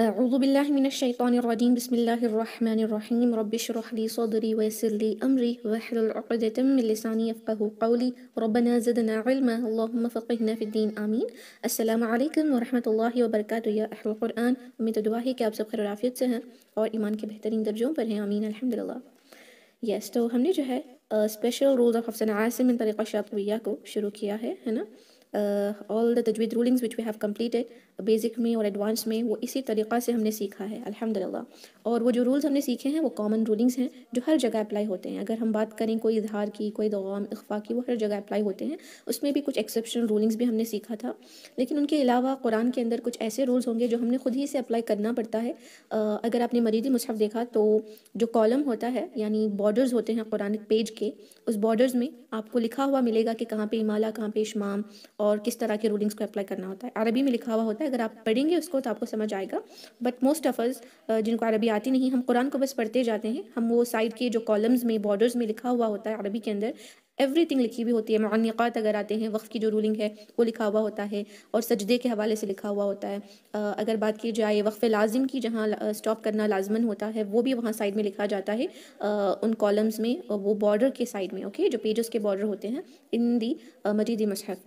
أعوذ بالله من الشيطان الرجيم بسم الله الرحمن الرحيم رب اشرح لي صدري ويسر لي أمري واحلل عقدة من لساني يفقه قولي ربنا زدنا علما اللهم فقهنا في الدين آمين السلام عليكم ورحمة الله وبركاته يا أهل القرآن उम्मीद تدواهي كاب कि आप सब खैर आफियत से درجون فرهي آمين الحمد لله Yes, पर हैं आमीन अलहमदिल्ला यस special हमने of है स्पेशल रूल the हफ्सन of इन तरीक़ा शातविया को शुरू किया है है ना ऑल द तजवीद रूलिंग्स विच बेसिक में और एडवांस में वो इसी तरीक़ा से हमने सीखा है अल्हम्दुलिल्लाह और वो जो रूल्स हमने सीखे हैं वो कॉमन रूलिंग्स हैं जो हर जगह अप्लाई होते हैं अगर हम बात करें कोई इजहार की कोई दवाम अखफा की वो हर जगह अप्लाई होते हैं उसमें भी कुछ एक्सेप्शनल रूलिंग्स भी हमने सीखा था लेकिन उनके अलावा कुरान के अंदर कुछ ऐसे रूल्स होंगे जो हमने खुद ही से अप्लाई करना पड़ता है अगर आपने मरीदी मुसहफ देखा तो जो कॉलम होता है यानी बॉर्डर्स होते हैं कुरान पेज के उस बॉर्डर्स में आपको लिखा हुआ मिलेगा कि कहाँ पर इमाला कहाँ पे इशमाम और किस तरह के रूलिंग्स को अप्लाई करना होता है अरबी में लिखा हुआ होता है अगर आप पढ़ेंगे उसको तो आपको समझ आएगा बट मोस्ट ऑफ अस जिनको अरबी आती नहीं हम कुरान को बस पढ़ते जाते हैं हम वो साइड के जो कॉलम्स में बॉर्डर्स में लिखा हुआ होता है अरबी के अंदर एवरीथिंग लिखी हुई होती है मनिक़ात अगर आते हैं वक्त की जो रूलिंग है वो लिखा हुआ होता है और सजदे के हवाले से लिखा हुआ होता है अगर बात की जाए वक्फ़ लाजिम की जहाँ स्टॉप करना लाजमन होता है वो भी वहाँ साइड में लिखा जाता है उन कॉलम्स में वो बॉर्डर के साइड में ओके जो पेजस के बॉर्डर होते हैं इन दी मजीदी मशहफ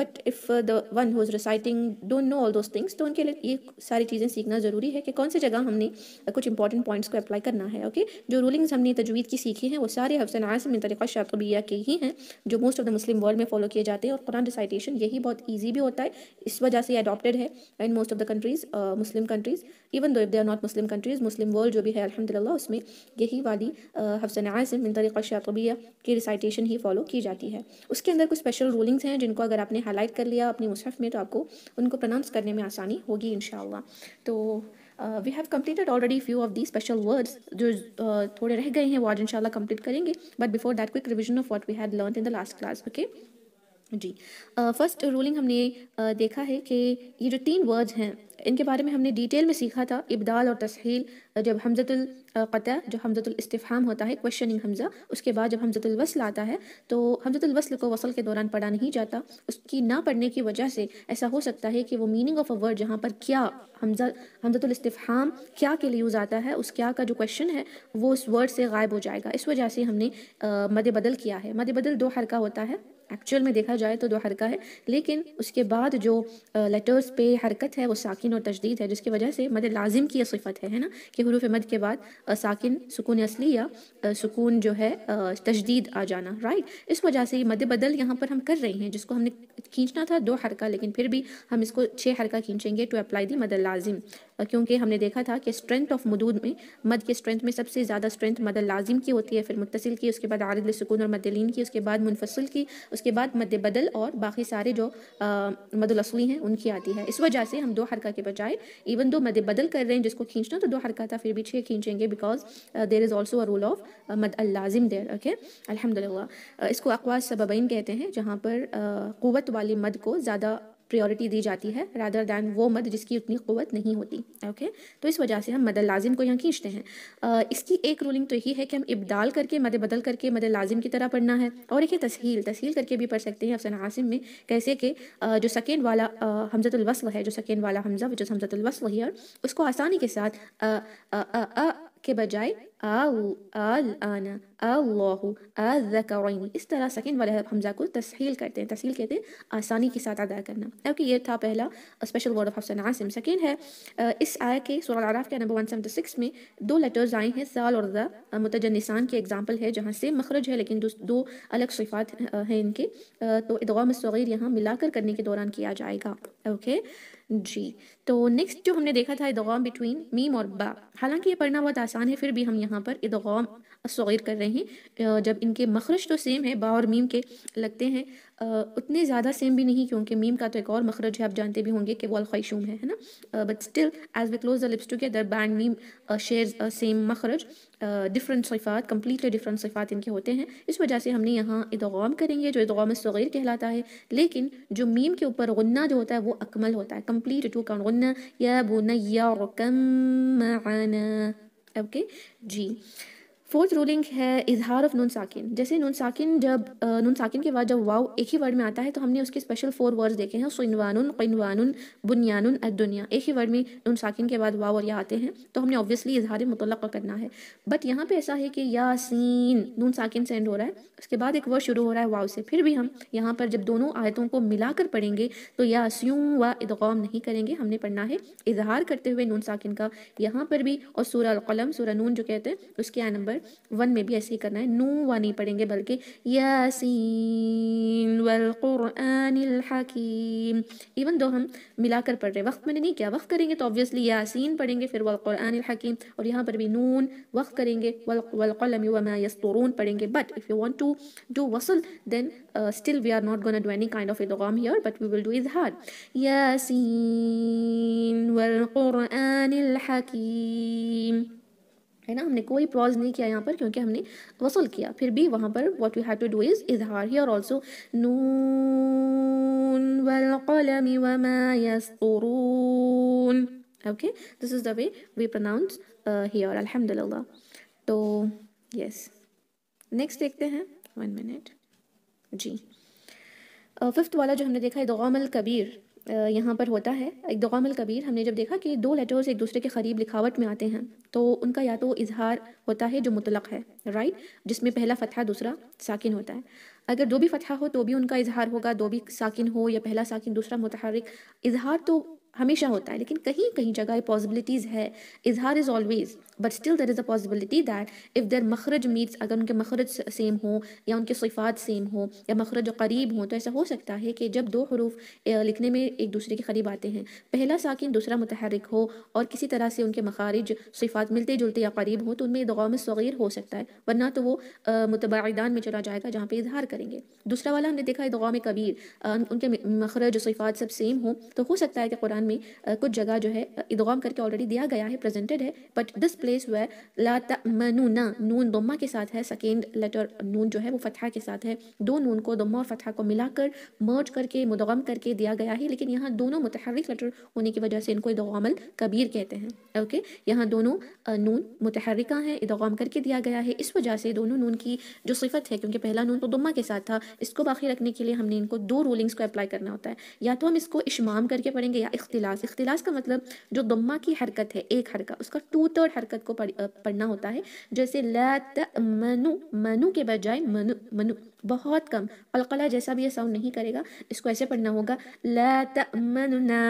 but if the one who's reciting don't know all those things तो उनके लिए ये सारी चीज़ें सीखना ज़रूरी है कि कौन सी जगह हमने कुछ इंपॉर्टेंट पॉइंट्स को अप्लाई करना है ओके जो रूलिंग्स हमने तजवीद की सीखी हैं वो सारे हफ्सन आसम तरीक़ा शाकबिया के ही ही हैं जो most of the Muslim world में फॉलो किए जाते हैं और कुरान रिसाइटेशन यही बहुत ईजी भी होता है इस वजह से अडॉप्टेड है in most of the countries Muslim countries even though if they are not Muslim countries Muslim world जो भी है अलहमदिल्ला उसमें यही वाली हफ्सन हफ्सनाया से मिनतरीक़ा शातबिया की रिसाइटेशन ही फॉलो की जाती है उसके अंदर कुछ स्पेशल रूलिंग्स हैं जिनको अगर आपने हाईलाइट कर लिया अपनी मुसहफ़ में तो आपको उनको प्रनाउंस करने में आसानी होगी इन तो we have completed already few of the special words जो uh, थोड़े रह गए हैं वो आज इंशाल्लाह कंप्लीट करेंगे but before that quick revision of what we had learn in the last class okay जी फर्स्ट uh, रूलिंग हमने uh, देखा है कि ये जो तीन वर्ड्स हैं इनके बारे में हमने डिटेल में सीखा था इब्दाल और तस्हील जब हमजतुल क़त जो हमजतुल इस्तिफ़ाम होता है क्वेश्चनिंग हमज़ा उसके बाद जब हमजतुल वसल आता है तो हमजतुल वसल को वसल के दौरान पढ़ा नहीं जाता उसकी ना पढ़ने की वजह से ऐसा हो सकता है कि वो मीनिंग ऑफ अ वर्ड जहाँ पर क्या हमजा हमजतुल क्या के लिए यूज़ आता है उस क्या का जो क्वेश्चन है वो उस वर्ड से गायब हो जाएगा इस वजह से हमने मद बदल किया है मद बदल दो हरका होता है एक्चुअल में देखा जाए तो दो हरका है लेकिन उसके बाद जो लेटर्स पे हरकत है वो साकिन और तजदीद है जिसकी वजह से मद लाजिम की सिफत है है ना कि हरूफ मद के बाद साकिन सुकून असली या सुकून जो है तजदीद आ जाना राइट इस वजह से ये मद बदल यहाँ पर हम कर रहे हैं जिसको हमने खींचना था दो हरका लेकिन फिर भी हम इसको छः हरका खींचेंगे टू अप्लाई दी मद लाजिम क्योंकि हमने देखा था कि स्ट्रेंथ ऑफ मदूद में मद के स्ट्रेंथ में सबसे ज़्यादा स्ट्रेंथ मद लाजिम की होती है फिर मुतसिल की उसके बाद आरद सुकून और मदलिन की उसके बाद मुनफसल की उसके बाद मद बदल और बाकी सारे जो मदलसली हैं उनकी आती है इस वजह से हम दो हरका के बजाय इवन दो मद बदल कर रहे हैं जिसको खींचना तो दो हरका था फिर भी छः खींचेंगे because there is also a role of मद अलाजिम देर ओके अलहमदिल्ला इसको अकवा सबबैन कहते हैं जहाँ पर क़वत वाली मद को ज़्यादा प्रायोरिटी दी जाती है रादर दैन वो मद जिसकी उतनी क़वत नहीं होती ओके तो इस वजह से हम मद लाजिम को यहाँ खींचते हैं आ, इसकी एक रूलिंग तो यही है कि हम इब्दाल करके मद बदल करके मद लाजिम की तरह पढ़ना है और एक है तस्हील तस्हील करके भी पढ़ सकते हैं अफसन आसिम में कैसे कि जो सकेंड वाला हमजतुलवस्व है जो सकेंड वाला हमजा जो हमजतुलवस्व है उसको आसानी के साथ के बजाय आउ आल आना अल्लाहु इस तरह सेकेंड वाले हमजा को तसहील करते हैं तसहील कहते हैं आसानी के साथ अदा करना ओके ये था पहला स्पेशल वर्ड ऑफ हफ्सन आसिम सेकेंड है uh, इस आय के सूरह आराफ के नंबर 176 में दो लेटर्स आए हैं साल और ज़ा uh, मुतजनिसान के एग्जाम्पल है जहाँ से मखरज है लेकिन दो अलग सिफात uh, हैं इनके तो इदगाम सग़ीर यहाँ मिलाकर करने के दौरान किया जाएगा ओके okay? जी तो नेक्स्ट जो हमने देखा था इदगाम बिटवीन मीम और बा हालांकि ये पढ़ना बहुत आसान है फिर भी हम यहाँ पर इदगाम सग़ीर कर रही हैं जब इनके मखरज तो सेम है बा और मीम के लगते हैं उतने ज़्यादा सेम भी नहीं क्योंकि मीम का तो एक और मखरज है आप जानते भी होंगे कि वो अलखैशूम है है ना but still as we close the lips together बैंड मीम शेयर सेम मखरज डिफरेंट सफ़ात कम्प्लीटली डिफरेंट सफ़ात इनके होते हैं इस वजह से हमने यहाँ इदगाम करेंगे जो इदगाम सग़ीर कहलाता है लेकिन जो मीम के ऊपर गन्ना जो होता है वो अकमल होता है कम्प्लीट टू का गन्ना या बुनैया कम ओके जी फोर्थ रूलिंग है इजहार ऑफ नून साकििन जैसे नून साकििन जब नून साकिन के बाद जब वाव एक ही वर्ड में आता है तो हमने उसके स्पेशल फोर वर्ड्स देखे हैं कनवानुन बुनियानुन बुनियान दुनिया एक ही वर्ड में नून साकििन के बाद वाव और या आते हैं तो हमने ऑब्वियसली इजहार मुतल करना है बट यहाँ पे ऐसा है कि यासिन नून साकििन सेंड हो रहा है उसके बाद एक वर्ड शुरू हो रहा है वाव से फिर भी हम यहाँ पर जब दोनों आयतों को मिला कर पढ़ेंगे तो यास्यूँ व इदगाम नहीं करेंगे हमने पढ़ना है इजहार करते हुए नून साकििन का यहाँ पर भी और सूर्य कलम सूर्य नून जो कहते हैं उसके आया नंबर वन में भी ऐसे ही करना है नू वन ही पढ़ेंगे बल्कि यासीन वल कुरानिल हकीम इवन दो हम मिलाकर पढ़ रहे वक्त मैंने नहीं किया वक्त करेंगे तो ऑब्वियसली यासीन पढ़ेंगे फिर वल कुरानिल हकीम और यहाँ पर भी नून वक्त करेंगे वल वलम वमा यस्तरून पढ़ेंगे but if you want to do वसल then still we are not gonna do any kind of इदगाम here but we will do इज हार्ड यासीन वल कुरानिल हकीम है ना हमने कोई प्रॉज नहीं किया यहाँ पर क्योंकि हमने वसूल किया फिर भी वहाँ पर what you have to do is इजहार और ऑल्सो नून वल okay this is the way we pronounce और अलहमदिल्ला तो यस नेक्स्ट देखते हैं वन मिनट जी फिफ्थ uh, वाला जो हमने देखा है दोमल कबीर यहाँ पर होता है एकदम कबीर हमने जब देखा कि दो लेटर्स एक दूसरे के करीब लिखावट में आते हैं तो उनका या तो इजहार होता है जो मुतलक है राइट जिसमें पहला फतहा दूसरा साकिन होता है अगर दो भी फतः हो तो भी उनका इजहार होगा दो भी साकिन हो या पहला साकिन दूसरा मुतहरक इजहार तो हमेशा होता है लेकिन कहीं कहीं जगह पॉसिबिलिटीज़ है इजहार is always but still there is a possibility that if there मखरज मीट्स अगर उनके मखरज सेम हो या उनके सिफात सेम हो या मखरज करीब हो तो ऐसा हो सकता है कि जब दो हरूफ लिखने में एक दूसरे के करीब आते हैं पहला साकिन दूसरा मतहरक हो और किसी तरह से उनके मखारज सिफात मिलते जुलते या करीब हो तो उनमें में सग़ीर हो सकता है वरना तो वो मुतबादान में चला जाएगा जहाँ पर इजहार करेंगे दूसरा वाला हमने देखा है में कबीर उनके मखरज सिफात सब सेम हो तो हो सकता है कि कुरान कुरान में कुछ जगह जो है इदगाम करके ऑलरेडी दिया गया है प्रेजेंटेड है बट दिस प्लेस वेयर ला तमनुना नून दोमा के साथ है सेकेंड लेटर नून जो है वो फतहा के साथ है दो नून को दोमा और फतहा को मिलाकर मर्ज करके मुदगम करके दिया गया है लेकिन यहाँ दोनों मुतहरिक लेटर होने की वजह से इनको इदगामल कबीर कहते हैं ओके यहाँ दोनों नून मुतहरिका हैं इदगाम करके दिया गया है इस वजह से दोनों नून की जो सिफत है क्योंकि पहला नून तो दुम्मा के साथ था इसको बाकी रखने के लिए हमने इनको दो रूलिंग्स को अप्लाई करना होता है या तो हम इसको इशमाम करके पढ़ेंगे या इख्तिलास इख्तिलास का मतलब जो दम्मा की हरकत है एक हरकत उसका टू थर्ड हरकत को पढ़, पढ़ना होता है जैसे लत मनु मनु के बजाय मनु मनु बहुत कम अलकला जैसा भी यह साउंड नहीं करेगा इसको ऐसे पढ़ना होगा लत ना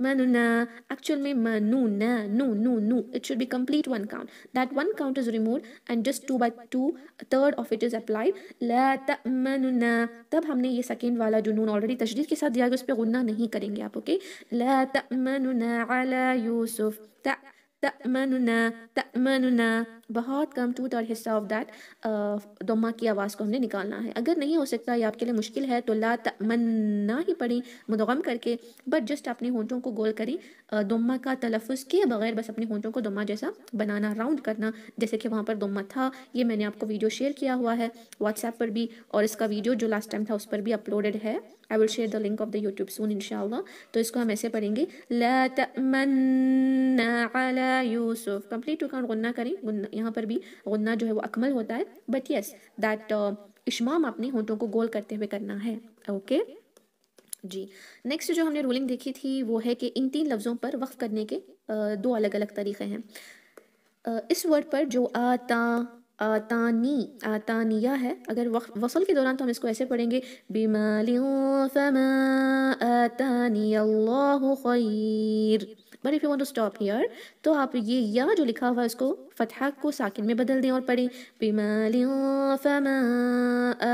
manuna actual mein manuna nu nu nu it should be complete one count that one count is removed and just two by two a third of it is applied la ta manuna tab humne ye second wala jo noon already tashdeed ke sath diya hai us pe gunna nahi karenge aap okay la ta manuna ala yusuf ta' तमनुना तमनुना बहुत come to और हिस्सा of that दोमा की आवाज़ को हमने निकालना है अगर नहीं हो सकता या आपके लिए मुश्किल है तो ला तमन्ना ही पढ़ें मुदगम करके बट जस्ट अपने होंठों को गोल करें uh, दोमा का तलफ़ किए बगैर बस अपने होंठों को दोमा जैसा बनाना राउंड करना जैसे कि वहाँ पर दोमा था ये मैंने आपको वीडियो शेयर किया हुआ है व्हाट्सएप पर भी और इसका वीडियो जो लास्ट टाइम था उस पर भी अपलोडेड है I will share the link of the YouTube soon इनशाला तो इसको हम ऐसे पढ़ेंगे यूसुफ गुन्ना करें गुन्ना यहाँ पर भी गुन्ना जो है वो अकमल होता है बट यस दैट इशमाम अपने होटों को गोल करते हुए करना है ओके okay? जी नेक्स्ट जो हमने रूलिंग देखी थी वो है कि इन तीन लफ्ज़ों पर वक्फ करने के दो अलग अलग तरीक़े हैं इस वर्ड पर जो आता आतानी आतानिया है अगर वसल के दौरान तो हम इसको ऐसे पढ़ेंगे खैर but if you want to stop here तो आप ये या जो लिखा हुआ है उसको फतहा को साकिन में बदल दें और पढ़ें बिमाली फमा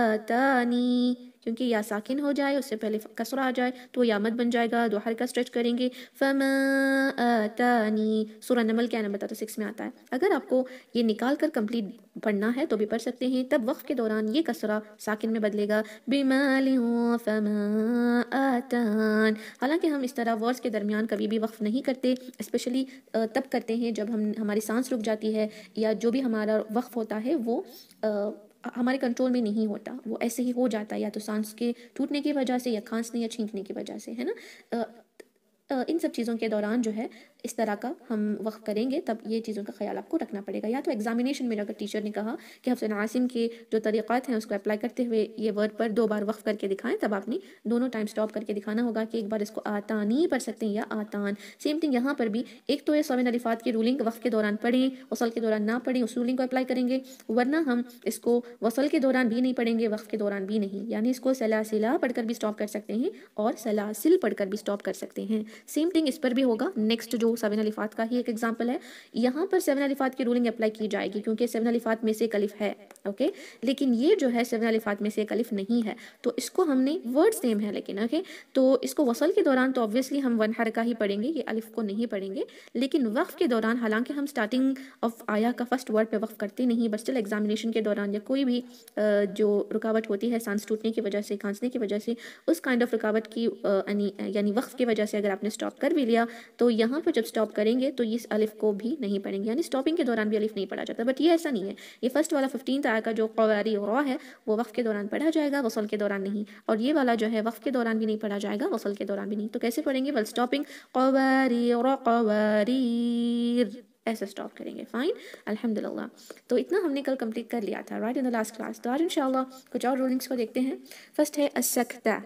आतानी क्योंकि या साकिन हो जाए उससे पहले कसरा आ जाए तो वो यामद बन जाएगा दो का स्ट्रेच करेंगे फमी तनी नमल क्या नंबर तो सिक्स में आता है अगर आपको ये निकाल कर कम्प्लीट पढ़ना है तो भी पढ़ सकते हैं तब वक्त के दौरान ये कसरा साकििन में बदलेगा बीमाल आतान हालांकि हम इस तरह वर्ड्स के दरमियान कभी भी वक्फ नहीं करते स्पेशली तब करते हैं जब हम हमारी सांस रुक जाती है या जो भी हमारा वक्फ होता है वो हमारे कंट्रोल में नहीं होता वो ऐसे ही हो जाता है या तो सांस के टूटने की वजह से या खांसने या छींकने की वजह से है ना इन सब चीज़ों के दौरान जो है इस तरह का हम वक्त करेंगे तब ये चीज़ों का ख्याल आपको रखना पड़ेगा या तो एग्जामिनेशन में अगर टीचर ने कहा कि हफ्सन आसिम के जो तरीक़ात हैं उसको अप्लाई करते हुए ये वर्ड पर दो बार वक्फ करके दिखाएं तब आपने दोनों टाइम स्टॉप करके दिखाना होगा कि एक बार इसको आतानी पढ़ सकते हैं या आतान सेम थिंग यहाँ पर भी एक तो ये सोमिन अलिफात की रूलिंग वक्त के दौरान पढ़ें वसल के दौरान ना पढ़ें उस रूलिंग को अप्लाई करेंगे वरना हम इसको वसल के दौरान भी नहीं पढ़ेंगे वक्त के दौरान भी नहीं यानी इसको सलासिला पढ़ भी स्टॉप कर सकते हैं और सलासिल पढ़ भी स्टॉप कर सकते हैं सेम थिंग इस पर भी होगा नेक्स्ट जो सेवन अलिफात का ही एक एग्जाम्पल है यहाँ पर सेवन अलिफात की रूलिंग अप्लाई की जाएगी क्योंकि सेवन अलिफात में से कलिफ है ओके लेकिन ये जो है सेवन अलिफात में से कलिफ नहीं है तो इसको हमने वर्ड सेम है लेकिन ओके तो इसको वसल के दौरान तो ऑब्वियसली हम वन हर का ही पढ़ेंगे ये अलिफ को नहीं पढ़ेंगे लेकिन वक्फ के दौरान हालांकि हम स्टार्टिंग ऑफ आया का फर्स्ट वर्ड पर वक्फ करते नहीं बस चल एग्जामिनेशन के दौरान या कोई भी जो रुकावट होती है सांस टूटने की वजह से खांसने की वजह से उस काइंड ऑफ रुकावट की यानी वक्फ की वजह से अगर आपने स्टॉप कर भी लिया तो यहाँ पर जब स्टॉप करेंगे तो इस अलिफ को भी नहीं पढ़ेंगे यानी स्टॉपिंग के दौरान भी अलिफ नहीं पढ़ा जाता बट ये ऐसा नहीं है ये फर्स्ट वाला फिफ्टीन आय का जो कवारी रॉ है वो वफ़ के दौरान पढ़ा जाएगा वसल के दौरान नहीं और ये वाला जो है वक्त के दौरान भी नहीं पढ़ा जाएगा वसल के दौरान भी नहीं तो कैसे पढ़ेंगे वल स्टॉपिंग कवारी कवारी ऐसा स्टॉप करेंगे फ़ाइन अल्हम्दुलिल्लाह तो इतना हमने कल कंप्लीट कर लिया था right in the last class तो आज इंशाल्लाह कुछ और रूलिंग्स को देखते हैं फर्स्ट है असख्ता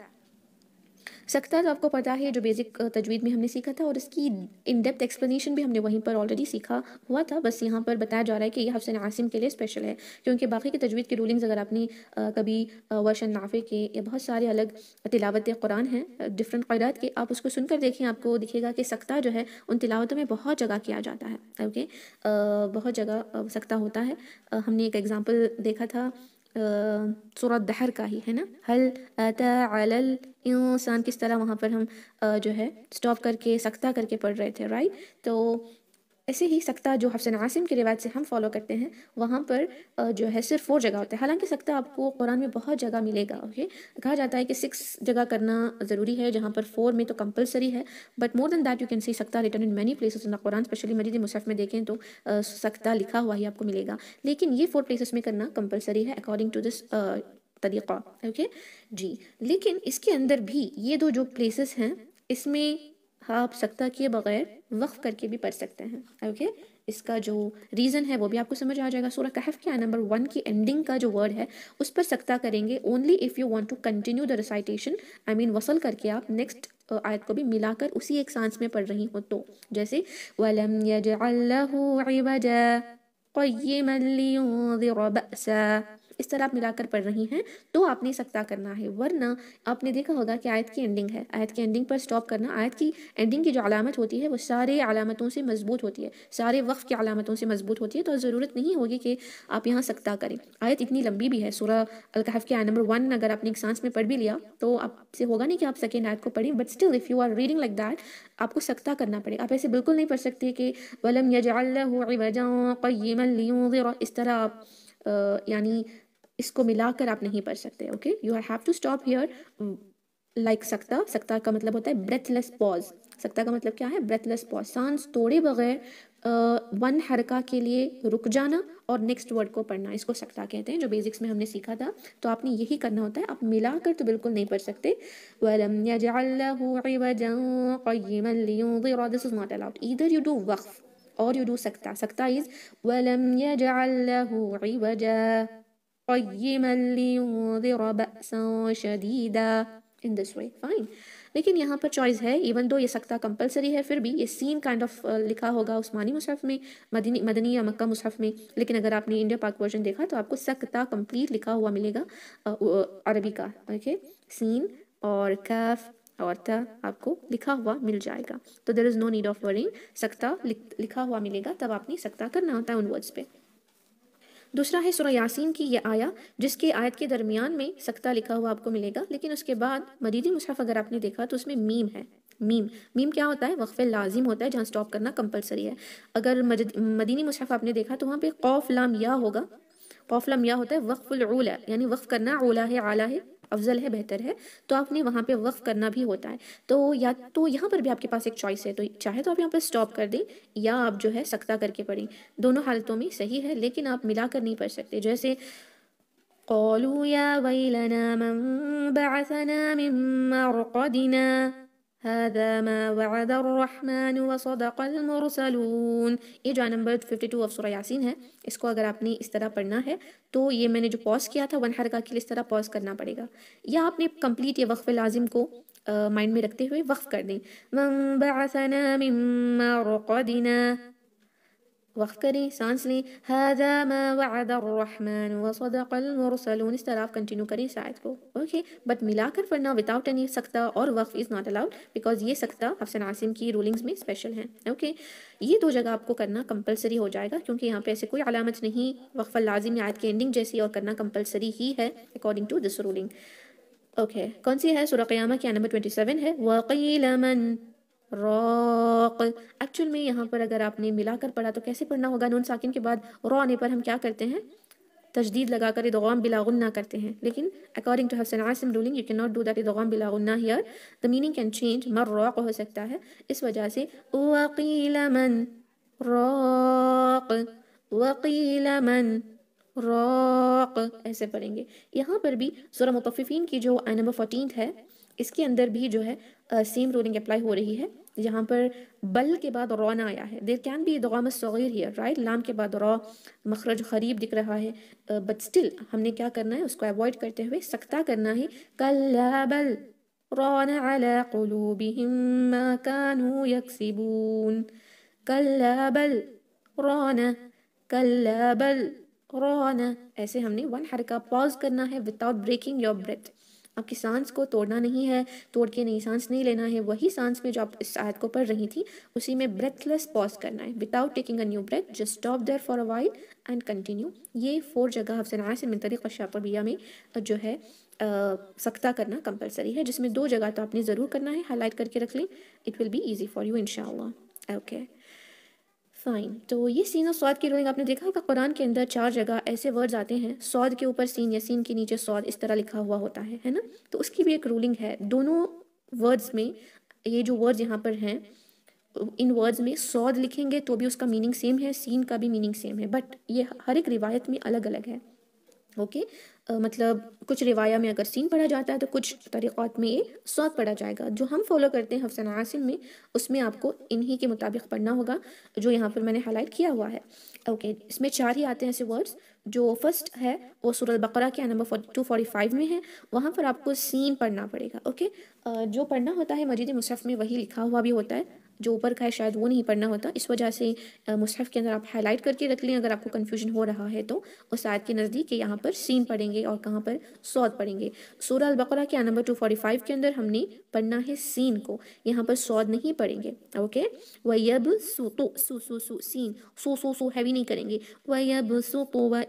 सकता तो आपको पता है जो बेसिक तजवीद में हमने सीखा था और इसकी इन डेप्थ एक्सप्लेनेशन भी हमने वहीं पर ऑलरेडी सीखा हुआ था बस यहाँ पर बताया जा रहा है कि यह हफ्सन आसिम के लिए स्पेशल है क्योंकि बाकी की तजवीद की रूलिंग्स अगर आपने कभी वर्षन नाफे के या बहुत सारे अलग तिलावत कुरान हैं डिफरेंट कैदात के आप उसको सुनकर देखें आपको दिखेगा कि सख्ता जो है उन तिलावतों में बहुत जगह किया जाता है ओके बहुत जगह सख्ता होता है हमने एक एग्ज़ाम्पल देखा था सूरत दहर का ही है ना हल अता अलल इंसान किस तरह वहाँ पर हम जो है स्टॉप करके सख्ता करके पढ़ रहे थे राइट तो ऐसे ही सकता जो हफ्सन आसिम की रिवायत से हम फॉलो करते हैं वहाँ पर जो है सिर्फ फोर जगह होता है हालांकि सकता आपको कुरान में बहुत जगह मिलेगा ओके कहा जाता है कि सिक्स जगह करना ज़रूरी है जहाँ पर फोर में तो कंपलसरी है but more than that you can see सकता written in many places in Quran specially मरीज मुसफ़ में देखें तो सकता लिखा हुआ ही आपको मिलेगा लेकिन ये फोर प्लेसेस में करना कंपलसरी है अकॉर्डिंग टू दिस तरीक़ा ओके जी लेकिन इसके अंदर भी ये दो जो प्लेसेस हैं इसमें हाँ आप सकता किए बगैर वक्फ करके भी पढ़ सकते हैं ओके इसका जो रीज़न है वो भी आपको समझ आ जाएगा सूरह कहफ क्या नंबर वन की एंडिंग का जो वर्ड है उस पर सकता करेंगे only if you want to continue the recitation I mean वसल करके आप नेक्स्ट आयत को भी मिलाकर उसी एक सांस में पढ़ रही हो तो जैसे वलम इस तरह आप मिलाकर पढ़ रही हैं तो आपने सख्ता करना है वरना आपने देखा होगा कि आयत की एंडिंग है आयत की एंडिंग पर स्टॉप करना आयत की एंडिंग की जो अलामत होती है वो सारे अलामतों से मजबूत होती है सारे वक्फ की अलामतों से मजबूत होती है तो ज़रूरत नहीं होगी कि आप यहाँ सख्ता करें आयत इतनी लंबी भी है सूरह अलकहफ के आय नंबर वन अगर आपने एक सांस में पढ़ भी लिया तो आपसे होगा नहीं कि आप सेकेंड आयत को पढ़ें but still if you are reading like that आपको सख्ता करना पड़ेगा आप ऐसे बिल्कुल नहीं पढ़ सकते कि वलम यजाल वजह इस तरह आप यानी इसको मिलाकर आप नहीं पढ़ सकते okay you have to stop here like सकता सकता का मतलब होता है ब्रेथलेस पॉज सकता का मतलब क्या है ब्रेथलेस पॉज सांस तोड़े बगैर वन हरका के लिए रुक जाना और नेक्स्ट वर्ड को पढ़ना इसको सकता कहते हैं जो बेसिक्स में हमने सीखा था तो आपने यही करना होता है आप मिलाकर तो बिल्कुल नहीं पढ़ सकते this is not allowed you do वक्फ और यू डू सकता सकता इज वलम قيما لينذر بأسا شديدا in this way fine लेकिन यहाँ पर चॉइस है इवन दो ये सकता कंपलसरी है फिर भी ये सीम काइंड ऑफ लिखा होगा उस्मानी मुसहफ में मदनी मदनी या मक्का मुसहफ में लेकिन अगर आपने इंडिया पाक वर्जन देखा तो आपको सख्ता कंप्लीट लिखा हुआ मिलेगा uh, अरबी का ओके सीन और कैफ और त आपको लिखा हुआ मिल जाएगा तो there is no need of wording सख्ता लिखा हुआ मिलेगा तब आपने सख्ता करना होता है उन वर्ड्स पे दूसरा है सुरह यासीन की यह आया जिसके आयत के दरमियान में सख्ता लिखा हुआ आपको मिलेगा लेकिन उसके बाद मदीदी मुसहफ अगर आपने देखा तो उसमें मीम है मीम मीम क्या होता है वक्फ़ लाजिम होता है जहाँ स्टॉप करना कंपलसरी है अगर मदीनी मुसहफ आपने देखा तो वहाँ पे कौफ लाम या होगा कौफ लाम या होता है है यानी वक्फ़ करना ओला है आला है अफजल है बेहतर है तो आपने वहाँ पे वक्फ करना भी होता है तो या तो यहाँ पर भी आपके पास एक चॉइस है तो चाहे तो आप यहाँ पर स्टॉप कर दें या आप जो है सख्ता करके पढ़ें दोनों हालतों में सही है लेकिन आप मिला कर नहीं पढ़ सकते जैसे قالوا يا ويلنا من بعثنا من مرقدنا هذا ما وعد الرحمन وصدق المرسلون ये जो नंबर 52 ऑफ सूरह यासीन है इसको अगर आपने इस तरह पढ़ना है तो ये मैंने जो पॉज किया था वन हरका के लिए इस तरह पॉज करना पड़ेगा या आपने कंप्लीट ये वक्फ़ लाजिम को माइंड में रखते हुए वक्फ़ कर दें वक्त करें सांस लें हदा मा इस तरह आप कंटिन्यू करें इस आयत को ओके बट मिला कर पढ़ना विदाउट एनी सख्ता और वक्फ इज़ नॉट अलाउड बिकॉज ये सख्ता अफसन आसिम की रूलिंग्स में स्पेशल है ओके ये दो जगह आपको करना कंपलसरी हो जाएगा क्योंकि यहाँ पे ऐसे कोई अलामत नहीं वक्फ लाजिम आयत की एंडिंग जैसी और करना कंपलसरी ही है according to this ruling okay कौन सी है सुरक़यामा की नंबर ट्वेंटी सेवन है वकील रॉक एक्चुअल में यहाँ पर अगर आपने मिलाकर पढ़ा तो कैसे पढ़ना होगा नून साकिन के बाद रो आने पर हम क्या करते हैं तजदीद लगा कर इदगाम बिलागुन्ना करते हैं लेकिन अकॉर्डिंग टू हसन आसम ruling you can not do that इदगाम बिलागुन्ना here the meaning can change मर रॉक हो सकता है इस वजह से वकील मन रौक वकील मन रौक ऐसे पढ़ेंगे यहाँ पर भी सोरा मुतफ़ीन की जो नंबर फोर्टीन है इसके अंदर भी जो है सेम रूलिंग अप्लाई हो रही है यहाँ पर बल के बाद रौन आया है देर कैन बी दगाम सग़ीर हियर राइट लाम के बाद रौ मखरज खरीब दिख रहा है बट स्टिल हमने क्या करना है उसको अवॉइड करते हुए सख्ता करना है कल्ला बल रौन अला कुलूबिहिम कानू कल्ला बल रौन कल्ला बल रौन ऐसे हमने वन हर का पॉज करना है विदाउट ब्रेकिंग योर ब्रेथ आपकी सांस को तोड़ना नहीं है तोड़ के नई सांस नहीं लेना है वही सांस में जो आप इस आयत को पढ़ रही थी उसी में ब्रेथलेस पॉज करना है without taking a new breath just stop there for a while and continue ये फोर जगह हफ्सनाया से मिनतरिक शापबिया में जो है सख्ता करना कंपलसरी है जिसमें दो जगह तो आपने ज़रूर करना है हाईलाइट करके रख लें it will be easy for you in okay fine तो ये सीन और सौद की रूलिंग आपने देखा होगा कुरान के अंदर चार जगह ऐसे वर्ड्स आते हैं सौद के ऊपर सीन या सीन के नीचे सौद इस तरह लिखा हुआ होता है है ना तो उसकी भी एक रूलिंग है दोनों वर्ड्स में ये जो वर्ड्स यहाँ पर हैं इन वर्ड्स में सौद लिखेंगे तो भी उसका मीनिंग सेम है सीन का भी मीनिंग सेम है बट ये हर एक रिवायत में अलग अलग है ओके मतलब कुछ रिवाया में अगर सीन पढ़ा जाता है तो कुछ तरीक़ात में ये सौत पढ़ा जाएगा जो हम फॉलो करते हैं हफ्सन आसिम में उसमें आपको इन्हीं के मुताबिक पढ़ना होगा जो यहाँ पर मैंने हाईलाइट किया हुआ है ओके okay, इसमें चार ही आते हैं ऐसे वर्ड्स जो फर्स्ट है वो सूरत बकरा के नंबर टू फोर्टी फाइव में है वहाँ पर आपको सीन पढ़ना पड़ेगा ओके okay? जो पढ़ना होता है मजीद मुसफ़ में वही लिखा हुआ भी होता है जो ऊपर का है शायद वो नहीं पढ़ना होता इस वजह से मुसहफ़ के अंदर आप हाईलाइट करके रख लें अगर आपको कन्फ्यूजन हो रहा है तो उस आयत के नज़दीक यहाँ पर सीन पढ़ेंगे और कहाँ पर सौद पढ़ेंगे सूर अलबकरा के नंबर टू फोर्टी फाइव के अंदर हमने पढ़ना है सीन को यहाँ पर सौद नहीं पढ़ेंगे ओके वयब सू तो सो सू सीन सो सो सो हैवी नहीं करेंगे वयब सू तो व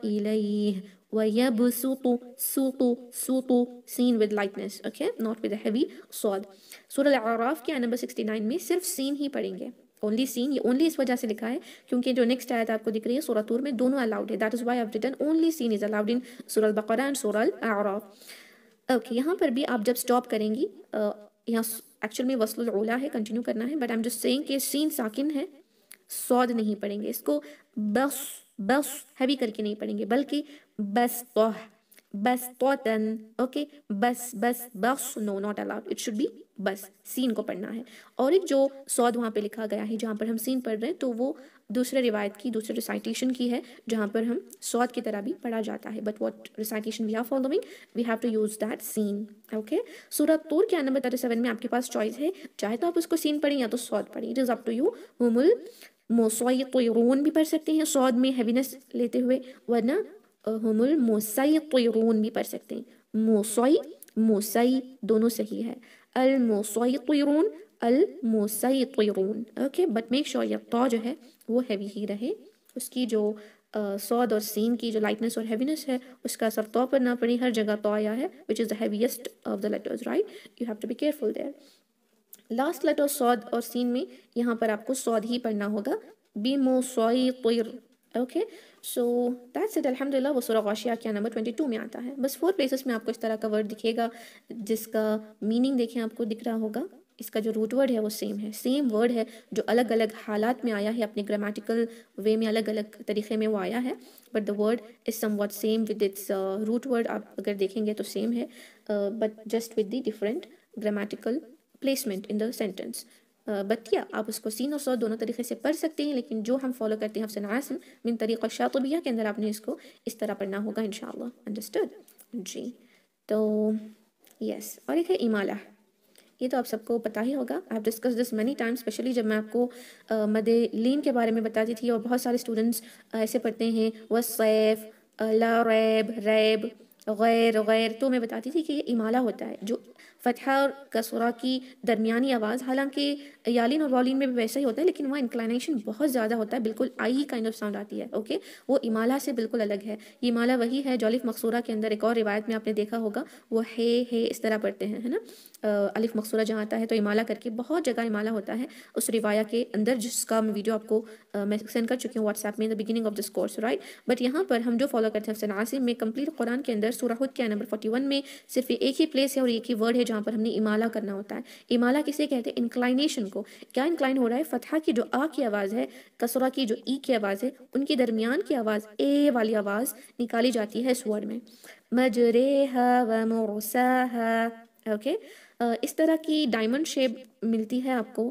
وَيَبْسُطُ سُطُ سُطُ seen with lightness okay not with a heavy sword surah al-araf के नंबर 69 में सिर्फ seen ही पढ़ेंगे ओनली सीन ये ओनली इस वजह से लिखा है क्योंकि जो नेक्स्ट आयत आपको दिख रही है सूरतूर में दोनों अलाउड है that is why I written only सीन इज अलाउड इन सूरल बकरा एंड सूरल आराफ ओके यहाँ पर भी आप जब स्टॉप करेंगी uh, यहाँ एक्चुअल में वसल ओला है कंटिन्यू करना है but I am just saying कि सीन साकिन है सौद नहीं पढ़ेंगे इसको बस बस हैवी करके नहीं पढ़ेंगे बल्कि bastah बस्तौतन ओके बस बस बस no not allowed it should be बस सीन को पढ़ना है और एक जो सौद वहाँ पे लिखा गया है जहाँ पर हम सीन पढ़ रहे हैं तो वो दूसरे रिवायत की दूसरे रिसाइटेशन की है जहाँ पर हम सौद की तरह भी पढ़ा जाता है but what recitation we are following we have to use that सीन ओके सूरत तोर के नंबर थर्टी सेवन में आपके पास चॉइस है चाहे तो आप उसको सीन पढ़ें या तो सौद पढ़ें it is up to you हुमुल मोसोई तो भी पढ़ सकते हैं सौद में हैवीनेस लेते हुए वरना हमुल मोसई तयरून भी पढ़ सकते हैं मोसई मोसई दोनों सही है अल मोसई तयरून अल मोसई तयरून ओके बट मेक श्योर यह तो जो है वो हैवी ही रहे उसकी जो सौद और सीन की जो लाइटनेस और हैवीनेस है उसका असर तो पर ना पड़े हर जगह तो आया है which is the of the letters right you have to be careful there last letter सौद और सीन में यहाँ पर आपको सौद ही पढ़ना होगा बीमो सोई तुर ओके सो दैट्स इट वो सूरह गाशिया क्या नंबर ट्वेंटी टू में आता है बस फोर प्लेसेस में आपको इस तरह का वर्ड दिखेगा जिसका मीनिंग देखें आपको दिख रहा होगा इसका जो रूट वर्ड है वो सेम है सेम वर्ड है जो अलग अलग हालात में आया है अपने ग्रामेटिकल वे में अलग अलग तरीके में वो आया है but the word is somewhat same with its root word आप अगर देखेंगे तो सेम है but just with the different grammatical placement in the sentence बतिया आप उसको सीन और सौ दोनों तरीके से पढ़ सकते हैं लेकिन जो हम फॉलो करते हैं हफ्सन आसम मिन तरीक़ शातबिया के अंदर आपने इसको इस तरह पढ़ना होगा इन अंडरस्टूड जी तो यस और एक है इमाला ये तो आप सबको पता ही होगा I have discuss this many time specially जब मैं आपको मद लीन के बारे में बताती थी और बहुत सारे स्टूडेंट्स ऐसे पढ़ते हैं व सैफ ला रैब रैब गैर गैर तो मैं बताती थी कि ये इमाला होता है जो फ़तेह और कसूरा की दरमियानी आवाज़ हालांकि यालिन और वालिन में भी वैसा ही होता है लेकिन वहाँ इंक्लाइनेशन बहुत ज़्यादा होता है बिल्कुल आई काइंड ऑफ साउंड आती है ओके वो इमाला से बिल्कुल अलग है ये इमाला वही है जॉलिफ मकसूरा के अंदर एक और रिवायत में आपने देखा होगा वो हे हे इस तरह पढ़ते हैं है ना अलिफ मकसूरा जहाँ आता है तो इमाला करके बहुत जगह इमाला होता है उस रिवाया के अंदर जिसका मैं वीडियो आपको मैं सेंड कर चुकी हूँ व्हाट्सएप में the beginning of this course right but यहाँ पर हम जो फॉलो करते हैं नासिम में कम्प्लीट कुरान के अंदर सूरहुद के नंबर फोर्टी में सिर्फ एक ही प्लेस है और एक ही वर्ड है जहाँ पर हमने इमाला करना होता है इमाला किसे कहते हैं इंक्लाइनेशन को क्या इंक्लाइन हो रहा है फतहा की जो आ की आवाज़ है कसरा की जो ई की आवाज़ है उनके दरमियान की आवाज़ ए वाली आवाज़ निकाली जाती है स्वर में मजरे ओके इस तरह की डायमंड शेप मिलती है आपको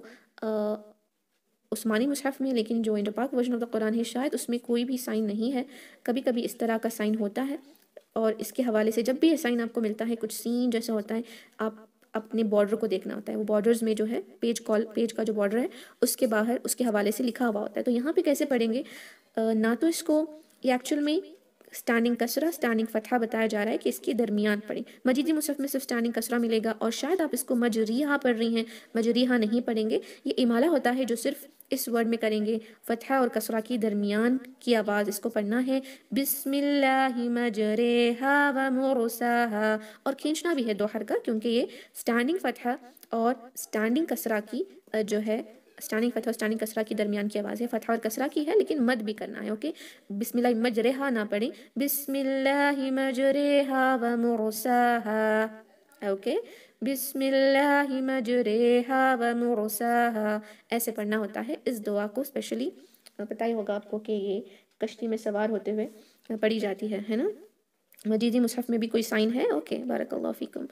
उस्मानी मुसहफ़ में लेकिन जो इंडो पाक वर्जन ऑफ द कुरान है शायद उसमें कोई भी साइन नहीं है कभी कभी इस तरह का साइन होता है और इसके हवाले से जब भी असाइन आपको मिलता है कुछ सीन जैसा होता है आप अपने बॉर्डर को देखना होता है वो बॉर्डर्स में जो है पेज कॉल पेज का जो बॉर्डर है उसके बाहर उसके हवाले से लिखा हुआ होता है तो यहाँ पे कैसे पढ़ेंगे ना तो इसको ये एक्चुअल में स्टैंडिंग कसरा स्टैंडिंग फतः बताया जा रहा है कि इसके दरमियान पड़े मजीदी मुसफ़ में सिर्फ स्टैंडिंग कसरा मिलेगा और शायद आप इसको मजरीहा पढ़ रही हैं मजरीहा नहीं पढ़ेंगे ये इमाला होता है जो सिर्फ इस वर्ड में करेंगे फतह और कसरा की दरमियान की आवाज़ इसको पढ़ना है बिसमिल्ला और खींचना भी है दोहर का क्योंकि ये स्टैंडिंग फतह और स्टैंडिंग कसरा की जो है स्टानिक फतह और कसरा के दरमियान की आवाज़ है फतह और कसरा की है लेकिन मद भी करना है ओके बिसमिल्ला मजरेहा ना पढ़ें बिसमिल्ला मजरेहा व मुरसाहा ओके बिसमिल्ला मजरेहा व मुरसाहा ऐसे पढ़ना होता है इस दुआ को स्पेशली पता ही होगा आपको कि ये कश्ती में सवार होते हुए पढ़ी जाती है है ना मजीदी मुसहफ़ में भी कोई साइन है ओके बारकल्लाफ़िकम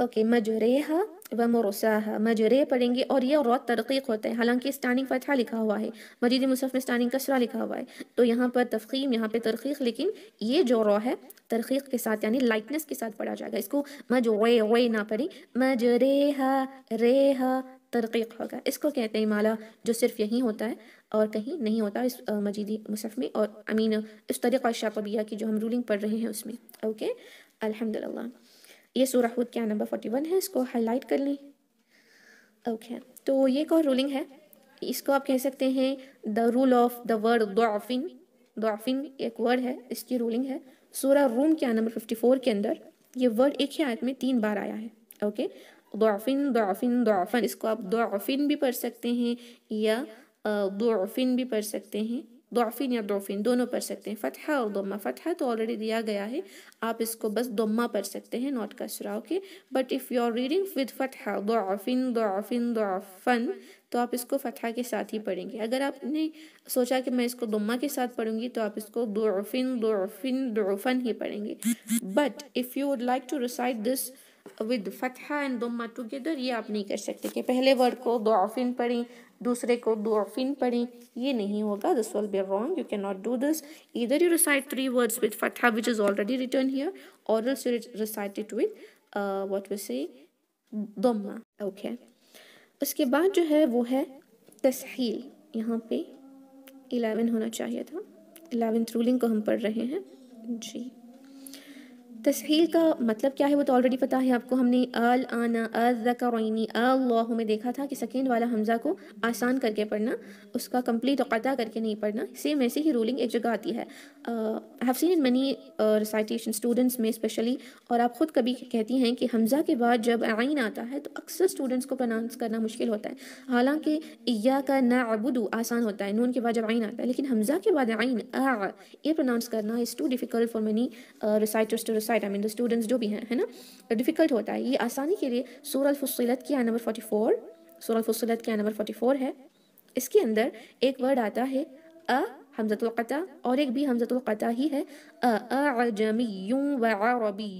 ओके मजरेहा व मरसाहा मजरे पढ़ेंगे और ये रौत तरकीक होते हैं हालांकि स्टानिंग फतहा लिखा हुआ है मजीद मुसफ़ में स्टानिंग कसरा लिखा हुआ है तो यहाँ पर तफ़ीम यहाँ पर तरकीक लेकिन ये जो रौ है तरकीक के साथ यानी लाइटनेस के साथ पढ़ा जाएगा इसको मज वे वे ना पढ़ें मज रेहा रेहा तरकीक होगा इसको कहते हैं माला जो सिर्फ यहीं होता है और कहीं नहीं होता इस मजीदी मुसफ़ में और आई मीन इस तरीक़ा शाकबिया की जो हम रूलिंग पढ़ रहे हैं उसमें ओके अलहमदिल्ला ये सूरह हूद क्या नंबर फोर्टी वन है इसको हाईलाइट कर लें ओके okay. तो ये एक और रूलिंग है इसको आप कह सकते हैं the rule of the word दोफिन दोफिन एक वर्ड है इसकी रूलिंग है सूरह रूम क्या नंबर फिफ्टी फोर के अंदर ये वर्ड एक ही आयत में तीन बार आया है ओके दोफिन दोफिन दोफन इसको आप दोफिन भी पढ़ सकते हैं या दोफिन भी पढ़ सकते हैं दोफिन या दोफिन दोनों पढ़ सकते हैं फतहा और दोमा फतहा तो ऑलरेडी दिया गया है आप इसको बस दम्मा पढ़ सकते हैं नॉट कसरा okay but if you are reading with फतहा दोफिन दोफिन दोफन तो आप इसको फतहा के साथ ही पढ़ेंगे अगर आपने सोचा कि मैं इसको दोमा के साथ पढ़ूंगी तो आप इसको दोफिन दोफिन दोफन ही पढ़ेंगे but if you would like to recite this with फतहा एंड दोमा टुगेदर ये आप नहीं कर सकते कि पहले वर्ड को दोफिन पढ़ी दूसरे को दोफिन पढ़ी ये नहीं होगा this will be wrong you can not do this इधर you recite three words with फतहा which is already written here और recite it with what we say दोमा ओके उसके बाद जो है वो है तस्हील यहाँ पे इलेवन होना चाहिए था इलेवेंथ रूलिंग को हम पढ़ रहे हैं जी तस्हील का मतलब क्या है वो तो ऑलरेडी पता है आपको हमने अल आना अज़करनी अल्लाह में देखा था कि सेकेंड वाला हमज़ा को आसान करके पढ़ना उसका कम्प्लीट अदा करके नहीं पढ़ना सेम ऐसे ही रूलिंग एक जगह आती है have seen in many recitation students में स्पेशली और आप ख़ुद कभी कहती हैं कि हमज़ा के बाद जब आइन आता है तो अक्सर स्टूडेंट्स को प्रनाउंस करना मुश्किल होता है हालांकि या का ना अबुदू आसान होता है नून के बाद जब आइन आता है लेकिन हमज़ा के बाद आइन आ ये प्रोनाउंस करना is too difficult for many reciters to recite साइड आई मीन द स्टूडेंट्स जो भी हैं है ना डिफ़िकल्ट होता है ये आसानी के लिए सूरल फसलत की आया नंबर फोर्टी फोर सूरल फसलत की आया नंबर फोर्टी फोर है इसके अंदर एक वर्ड आता है अ हमजतुल्कता और एक भी हमजतुल्कता ही है अ अ अजमी व अरबी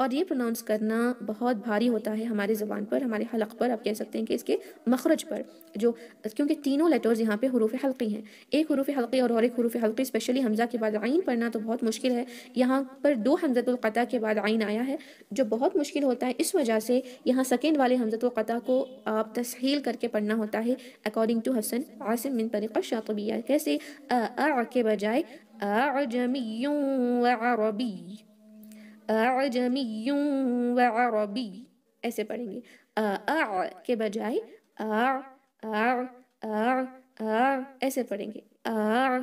और ये प्रोनाउंस करना बहुत भारी होता है हमारे ज़बान पर हमारे हलक पर आप कह सकते हैं कि इसके मखरज पर जो क्योंकि तीनों लेटर्स यहाँ पे हरूफ हल्की हैं एक हरूफ हल्की और और एक हरूफ हल्की स्पेशली हमज़ा के बाद आइन पढ़ना तो बहुत मुश्किल है यहाँ पर दो हमजतुल्क़ा के बाद आइन आया है जो बहुत मुश्किल होता है इस वजह से यहाँ सेकेंड वाले हमजतुल्क़ा को आप तसहील करके पढ़ना होता है अकॉर्डिंग टू हसन आसम बिन तरीक़ा शातबिया कैसे आ, आ के बजाय आ जमी अजमी व अरबी ऐसे पढ़ेंगे आ के बजाय आ आ ऐसे पढ़ेंगे आ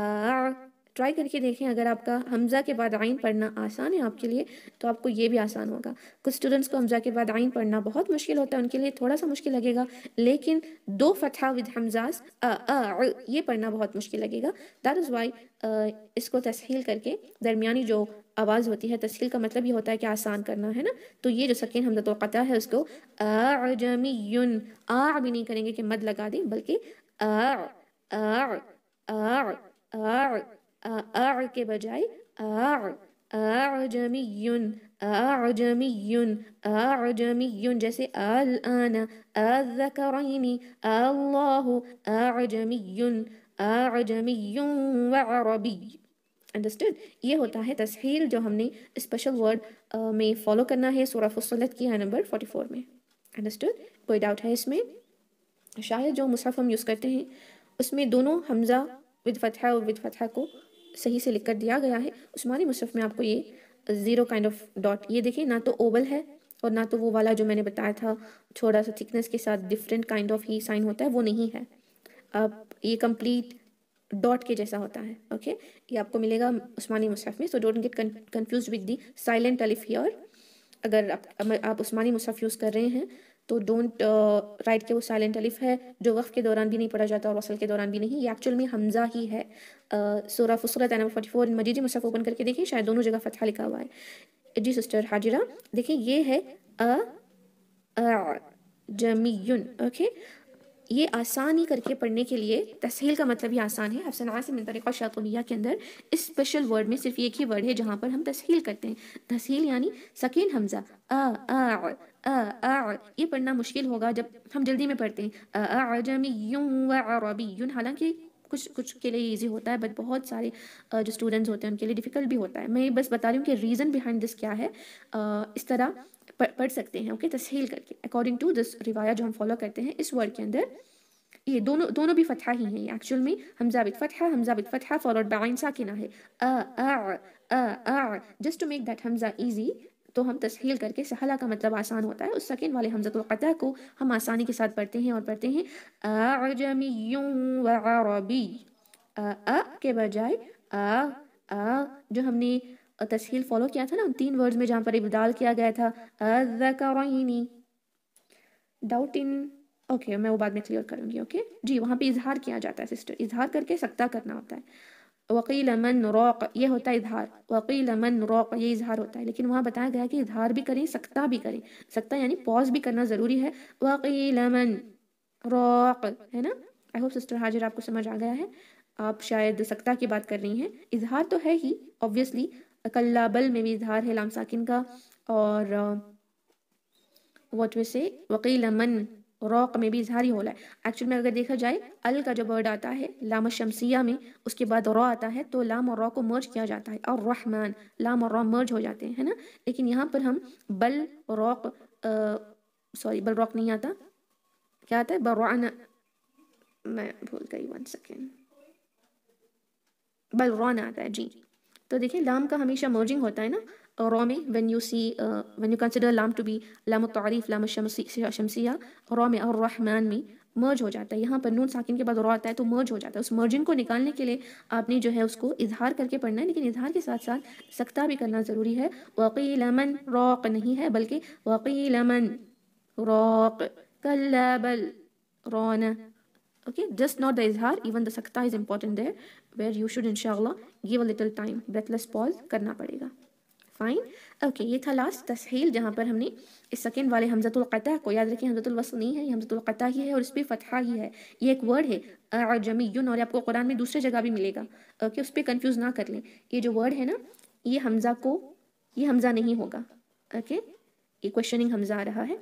आ ट्राई करके देखें अगर आपका हमज़ा के बाद आइन पढ़ना आसान है आपके लिए तो आपको ये भी आसान होगा कुछ स्टूडेंट्स को हमज़ा के बाद आइन पढ़ना बहुत मुश्किल होता है उनके लिए थोड़ा सा मुश्किल लगेगा लेकिन दो फतहा विद हमजाज ये पढ़ना बहुत मुश्किल लगेगा दैट इज़ वाई इसको तस्हील करके दरमियानी जो आवाज़ होती है तस्हील का मतलब ये होता है कि आसान करना है ना तो ये जो सकीन हमजा तो क़ता है उसको आजमी आ भी नहीं करेंगे कि मद लगा दें बल्कि आ आ आ अ के बजाय आ अजमीयुन अजमीयुन जैसे अल आना अजकरैनी अल्लाह अजमीयुन अजमीयुन व अंडरस्टैंड ये होता है तस्हील जो हमने स्पेशल वर्ड में फॉलो करना है सूरा फसलत की है नंबर फोर्टी फोर में अंडरस्टूड कोई डाउट है इसमें शायद जो मुसहफ हम यूज़ करते हैं उसमें दोनों हमज़ा विद फतहा और विद फतहा को सही से लिख कर दिया गया है उस्मानी मुशरफ में आपको ये ज़ीरो काइंड ऑफ डॉट ये देखिए ना तो ओवल है और ना तो वो वाला जो मैंने बताया था थोड़ा सा थिकनेस के साथ डिफरेंट काइंड ऑफ ही साइन होता है वो नहीं है अब ये कंप्लीट डॉट के जैसा होता है ओके ये आपको मिलेगा उस्मानी मुशरफ में so don't get confuse with the silent अलिफ और अगर आप, आप उस्मानी मुशरफ यूज़ कर रहे हैं तो डोंट राइट uh, के वो साइलेंट अलिफ है जो वक्फ के दौरान भी नहीं पढ़ा जाता और वसल के दौरान भी नहीं ये एक्चुअल में हमजा ही है सोरा फसलत नंबर फोर्टी फोर मजीदी मुसफ़ ओपन करके देखें शायद दोनों जगह फतहा लिखा हुआ है जी सिस्टर हाजिरा देखिए ये है अ जमीन ओके ये आसानी करके पढ़ने के लिए तसहील का मतलब ही आसान है अफसना से है शातुलिया के अंदर इस स्पेशल वर्ड में सिर्फ एक ही वर्ड है जहाँ पर हम तसहील करते हैं तसहील यानी सकीन हमज़ा अ आ अ ये पढ़ना मुश्किल होगा जब हम जल्दी में पढ़ते हैं अ अ व हालांकि कुछ कुछ के लिए ईजी होता है बट बहुत सारे जो स्टूडेंट्स होते हैं उनके लिए डिफ़िकल्ट भी होता है मैं बस बता रही हूँ कि रीज़न बिहाइंड दिस क्या है इस तरह पढ़ सकते हैं ओके तस्हील करके अकॉर्डिंग टू दिस रिवाया जो हम फॉलो करते हैं इस वर्ड के अंदर ये दोनों दोनों भी फतहा ही हैं एक्चुअल में हमजा बिद फतहा हमजा बिद फतहा फॉलोड बाइन ना है जस्ट टू मेक दैट हमजा इजी तो हम तस्हील करके सहला का मतलब आसान होता है उस सकिन वाले वक़ा को हम आसानी के साथ पढ़ते हैं और पढ़ते हैं आ के बजाय आ आ जो हमने तस्हील फॉलो किया था ना उन तीन वर्ड्स में जहाँ पर इबदाल किया गया था अजकरनी डाउट इन ओके मैं वो बाद में क्लियर करूँगी ओके जी वहाँ पे इजहार किया जाता है सिस्टर इजहार करके सकता करना होता है वकील मन रौक ये होता है इधार वकील मन रौक ये इजहार होता है लेकिन वहाँ बताया गया कि इधार भी करें सकता भी करें सकता यानी पॉज भी करना ज़रूरी है वकील मन रौक है ना आई होप सिस्टर हाजिर आपको समझ आ गया है आप शायद सकता की बात कर रही हैं इजहार तो है ही ऑब्वियसली कल्ला बल में भी इजहार है लाम साकिन का और वॉट वे से वकील मन रौक में भी इजहारी होला है एक्चुअल में अगर देखा जाए अल का जो वर्ड आता है लाम शमसिया में उसके बाद रौ आता है तो लाम और रौ को मर्ज किया जाता है और रहमान लाम और रौ मर्ज हो जाते हैं है ना लेकिन यहाँ पर हम बल रौक सॉरी बल रौक नहीं आता क्या आता है बरान मैं भूल गई वन सेकेंड बल रॉन आता है जी तो देखिए लाम का हमेशा मर्जिंग होता है ना Rami, when you see, uh, when you consider lam to be lam tarif lam shamsiya, Rami और rahman में merge ho jata hai यहाँ par noon साकिन ke baad ra aata hai to merge ho jata hai us merging ko nikalne ke liye aapne जो hai usko इजहार karke पढ़ना hai lekin इजहार ke साथ साथ sakta bhi karna zaruri hai वाकई man raq nahi hai balki वाकई man raq कल्ला बल रौना okay just not the izhar even the sakta is important there where you should inshallah give a little time breathless pause karna padega fine okay ये था last तस्हील जहाँ पर हमने इस second वाले हमजतुल्क़ा को याद रखें हमजतुलवसल नहीं है हमजतुल्क़ा ही है और इस पर फतहा ही है ये एक वर्ड है अजमीन और आपको कुरान में दूसरे जगह भी मिलेगा ओके उस पर कन्फ्यूज़ ना कर लें ये जो वर्ड है ना ये हमज़ा को ये हमज़ा नहीं होगा ओके ये क्वेश्चनिंग हमज़ा आ रहा है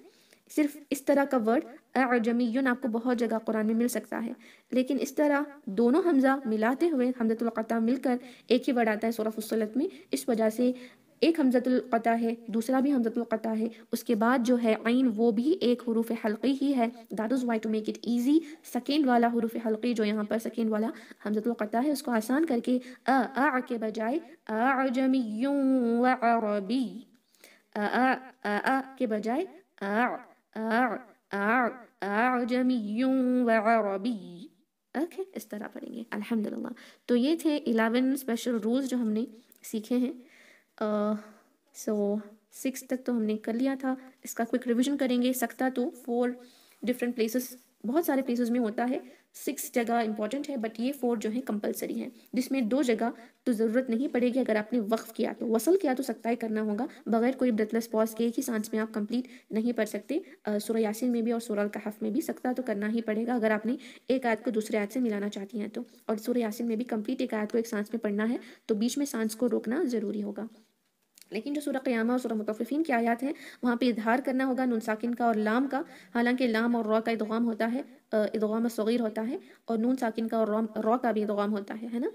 सिर्फ इस तरह का वर्ड यून आपको बहुत जगह कुरान में मिल सकता है लेकिन इस तरह दोनों हमजा मिलाते हुए हमजतुल्क़ा मिलकर एक ही वर्ड आता है सूरह में इस वजह से एक हमजतुल्क़ा है दूसरा भी हमजतुल्क़ा है उसके बाद जो है आइन वो भी एक हरूफ हल्की ही है that is why to make it easy second वाला हरूफ हल्की जो यहाँ पर सेकेंड वाला हमजतुल्क़ा है उसको आसान करके अ आ के बजाय अजमी अ के बजाय ओके इस तरह पढ़ेंगे अलहमदिल्ला तो ये थे इलेवन स्पेशल रूल्स जो हमने सीखे हैं सो सिक्स तक तो हमने कर लिया था इसका क्विक रिविजन करेंगे सकता तो फोर डिफरेंट प्लेसेस बहुत सारे प्लेसेस में होता है सिक्स जगह इंपॉर्टेंट है बट ये फोर जो है कंपलसरी है जिसमें दो जगह तो ज़रूरत नहीं पड़ेगी अगर आपने वक्फ किया तो वसल किया तो सकता ही करना होगा बगैर कोई ब्रेथलेस पॉज के एक ही सांस में आप कंप्लीट नहीं पढ़ सकते सुरह यासिन में भी और सुरह कहफ में भी सकता तो करना ही पड़ेगा अगर आपने एक आयत को दूसरे आयत से मिलाना चाहती हैं तो और सुरह यासिन में भी कंप्लीट एक आयत को एक सांस में पढ़ना है तो बीच में सांस को रोकना ज़रूरी होगा लेकिन जो सूरह क़यामा और सूरह मुतफ़िफ़ीन की आयात हैं वहाँ पर इधार करना होगा नून साकिन का और लाम का हालांकि लाम और रॉ का इदगाम होता है इदगाम सग़ीर होता है और नून साकिन का और रॉ का भी इदगाम होता है है ना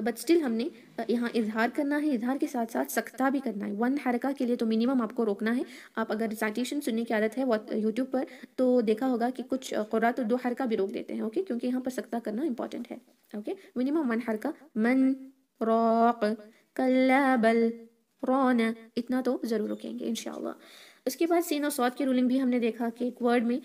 बट स्टिल हमने यहाँ इजहार करना है इजहार के साथ साथ सख्ता भी करना है वन हरका के लिए तो मिनिमम आपको रोकना है आप अगर साइटेशन सुनने की आदत है यूट्यूब पर तो देखा होगा कि कुछ कुरा तो दो हरका भी रोक देते हैं ओके क्योंकि यहाँ पर सख्ता करना इंपॉर्टेंट है ओके मिनिमम वन हरका मन रॉक कल्ला बल प्रॉन इतना तो ज़रूर रुकेंगे इन उसके बाद सीन और सौद की रूलिंग भी हमने देखा कि एक वर्ड में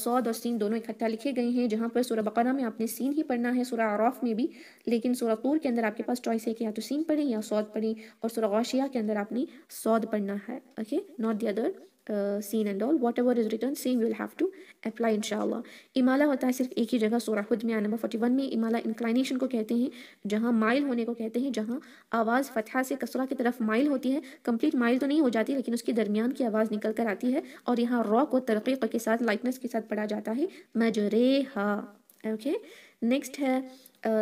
सौद और सीन दोनों इकट्ठा लिखे गए हैं जहाँ पर सूर्य बकरा में आपने सीन ही पढ़ना है सूर्य आरफ़ में भी लेकिन सूर्य तूर के अंदर आपके पास चॉइस है कि या तो सीन पढ़ें या सौद पढ़ें और सूर्य गौशिया के अंदर आपने सौद पढ़ना है okay not the other uh, seen and all whatever is written same you will have to apply inshallah इमाला होता है सिर्फ एक ही जगह सोरा खुद में आया नंबर फोर्टी वन में इमाला इंक्लाइनेशन को कहते हैं जहाँ माइल होने को कहते हैं जहाँ आवाज़ फतहा से कसरा की तरफ माइल होती है कंप्लीट माइल तो नहीं हो जाती लेकिन उसके दरमियान की आवाज़ निकल कर आती है और यहाँ रॉ को तरक़ीक़ के साथ लाइटनेस के साथ पढ़ा जाता है मजरे हा ओके नेक्स्ट है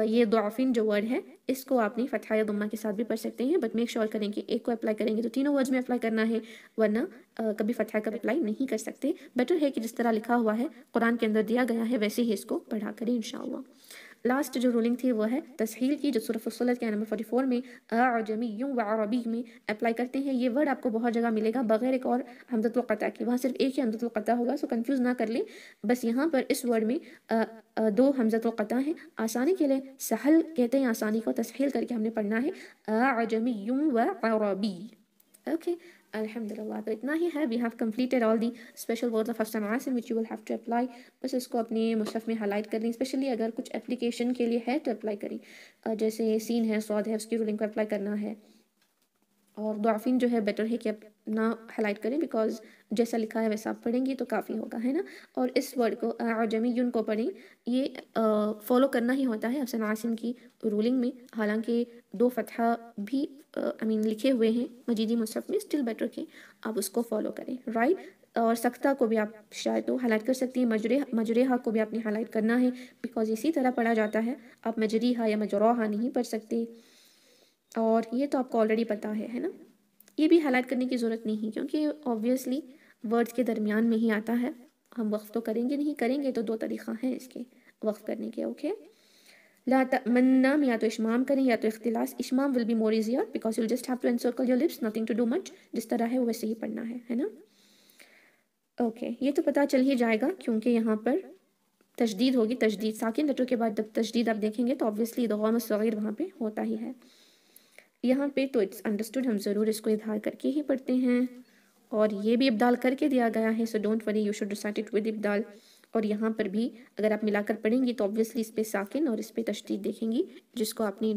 ये दोफिन जो वर्ड है इसको आप नहीं फतहा या दुम्मा के साथ भी पढ़ सकते हैं बट मेक श्योर करें कि एक को अप्लाई करेंगे तो तीनों वर्ड्स में अप्लाई करना है वरना आ, कभी फतहा कभी अप्लाई नहीं कर सकते बेटर है कि जिस तरह लिखा हुआ है कुरान के अंदर दिया गया है वैसे ही इसको पढ़ा करें इन लास्ट जो रूलिंग थी वो है तसहील की जो सूरफसलत के नंबर फोर्टी फोर में आजमी यूँ व अरबी में अप्लाई करते हैं ये वर्ड आपको बहुत जगह मिलेगा बगैर एक और हमदतुल्क़ा की वहाँ सिर्फ एक ही हमदतुल्क़ा होगा सो कन्फ्यूज़ ना कर लें बस यहाँ पर इस वर्ड में आ, आ, दो हमजतुल्क़ा हैं आसानी के लिए सहल कहते हैं आसानी को तसहील करके हमने पढ़ना है आजमी यूँ व अरबी ओके Alhamdulillah. तो इतना ही है we have completed all the special words of हफ्सा आसिम which you will have to apply बस इसको अपने मुशफ़ में हाईलाइट कर लें स्पेशली अगर कुछ एप्लीकेशन के लिए है तो अप्लाई करें जैसे सीन है सौद है उसकी रूलिंग को अप्लाई करना है और दुआफिन जो है बेटर है कि आप ना हाईलाइट करें बिकॉज जैसा लिखा है वैसा आप पढ़ेंगे तो काफ़ी होगा है ना और इस वर्ड को आजमी यून को पढ़ें ये फॉलो करना ही होता है अफसन आसिम की रूलिंग में हालांकि दो फतहा भी आई मीन लिखे हुए हैं मजीदी मुसफ़ में स्टिल बेटर के आप उसको फॉलो करें राइट और सख्ता को भी आप शायद तो हाईलाइट कर सकती हैं मजरे मजरेहा को भी आपने हाईलाइट करना है बिकॉज इसी तरह पढ़ा जाता है आप मजरी हा या हाँ नहीं पढ़ सकते और ये तो आपको ऑलरेडी पता है है ना ये भी हाईलाइट करने की ज़रूरत नहीं क्योंकि ऑब्वियसली वर्ड्स के दरमियान में ही आता है हम वक्त तो करेंगे नहीं करेंगे तो दो तरीक़ा हैं इसके वक्त करने के ओके लाता मन्ना या तो इशमाम करें या तो इख्तिलास इशमाम will be more easier because you just have to encircle your lips nothing to do much जिस तरह है वो वैसे ही पढ़ना है है ना ओके okay, ये तो पता चल ही जाएगा क्योंकि यहाँ पर तजदीद होगी तजदीद साकिन लेटर के बाद जब तजदीद आप देखेंगे तो ऑब्वियसली दौम सग़ीर वहाँ पर होता ही है यहाँ पे तो इट्स अंडरस्टूड हम ज़रूर इसको इधार करके ही पढ़ते हैं और ये भी इब्दाल करके दिया गया है so don't worry you should recite it with इब्दाल और यहाँ पर भी अगर आप मिलाकर पढ़ेंगी तो ऑब्वियसली इस पर साकिन और इस पर तशदीद देखेंगी जिसको आपने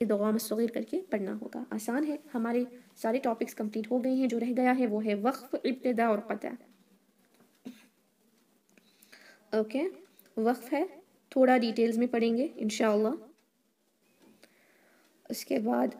इन दवा सग़ीर करके पढ़ना होगा आसान है हमारे सारे टॉपिक्स कम्प्लीट हो गए हैं जो रह गया है वो है वक्फ़ इब्तदा और पता ओके okay, वक्फ़ है थोड़ा डिटेल्स में पढ़ेंगे इन उसके बाद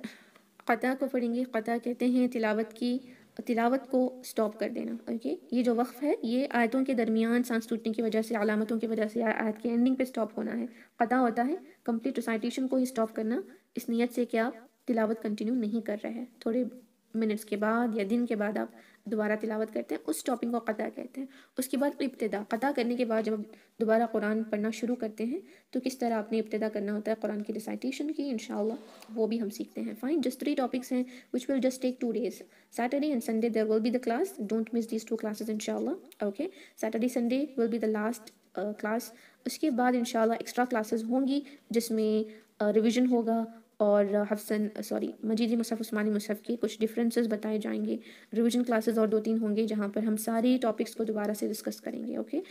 क़ा को पढ़ेंगे क़ा कहते हैं तिलावत की तिलावत को स्टॉप कर देना ओके ये जो वक्फ़ है ये आयतों के दरमियान सांस टूटने की वजह से अलामतों की वजह से आयत के एंडिंग पे स्टॉप होना है क़ा होता है कंप्लीट रिसाइटेशन को ही स्टॉप करना इस नीयत से कि आप तिलावत कंटिन्यू नहीं कर रहे हैं थोड़े मिनट्स के बाद या दिन के बाद आप दोबारा तिलावत करते हैं उस टॉपिक को कदा कहते हैं उसके बाद इब्तदा कदा करने के बाद जब दोबारा कुरान पढ़ना शुरू करते हैं तो किस तरह आपने इब्तदा करना होता है कुरान की रिसाइटेशन की इन वो भी हम सीखते हैं फाइन जस्ट थ्री टॉपिक्स हैं which will just take two days Saturday and Sunday there will be the class don't miss these two classes in okay Saturday Sunday will be the last class उसके बाद इन extra classes होंगी जिसमें revision uh, होगा और हफसन sorry मजीदी मुसफ़ उस्मानी मुसफ़ के कुछ differences बताए जाएंगे रिवीजन क्लासेस और दो तीन होंगे जहाँ पर हम सारे टॉपिक्स को दोबारा से डिस्कस करेंगे okay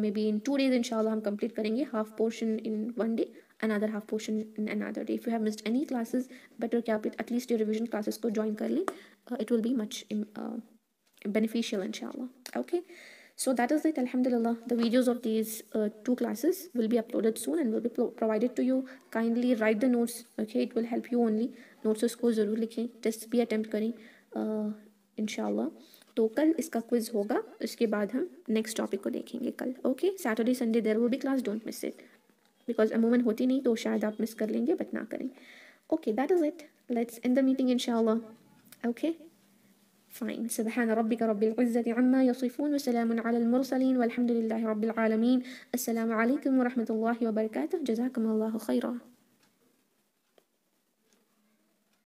maybe in two days इनशाला हम कंप्लीट करेंगे half portion in one day another half portion in another day if you have missed any classes better क्या आप एटलीस्ट ये रिविजन क्लासेज को जॉइन कर लें इट विल भी मच बेनिफिशियल इनशाला okay so that is it alhamdulillah the videos of these uh, two classes will be uploaded soon and will be pro provided to you kindly write the notes okay it will help you only notes उसको ज़रूर लिखें test भी attempt करें इन तो कल इसका quiz होगा इसके बाद हम नेक्स्ट टॉपिक को देखेंगे कल ओके सैटरडे संडे देर वो भी class don't miss it because अमूमन होती नहीं तो शायद आप मिस कर लेंगे बट ना करें okay that is it let's in the meeting in okay فاين سبحان ربك رب العزة عما يصفون وسلام على المرسلين والحمد لله رب العالمين السلام عليكم ورحمة الله وبركاته جزاكم الله خيرا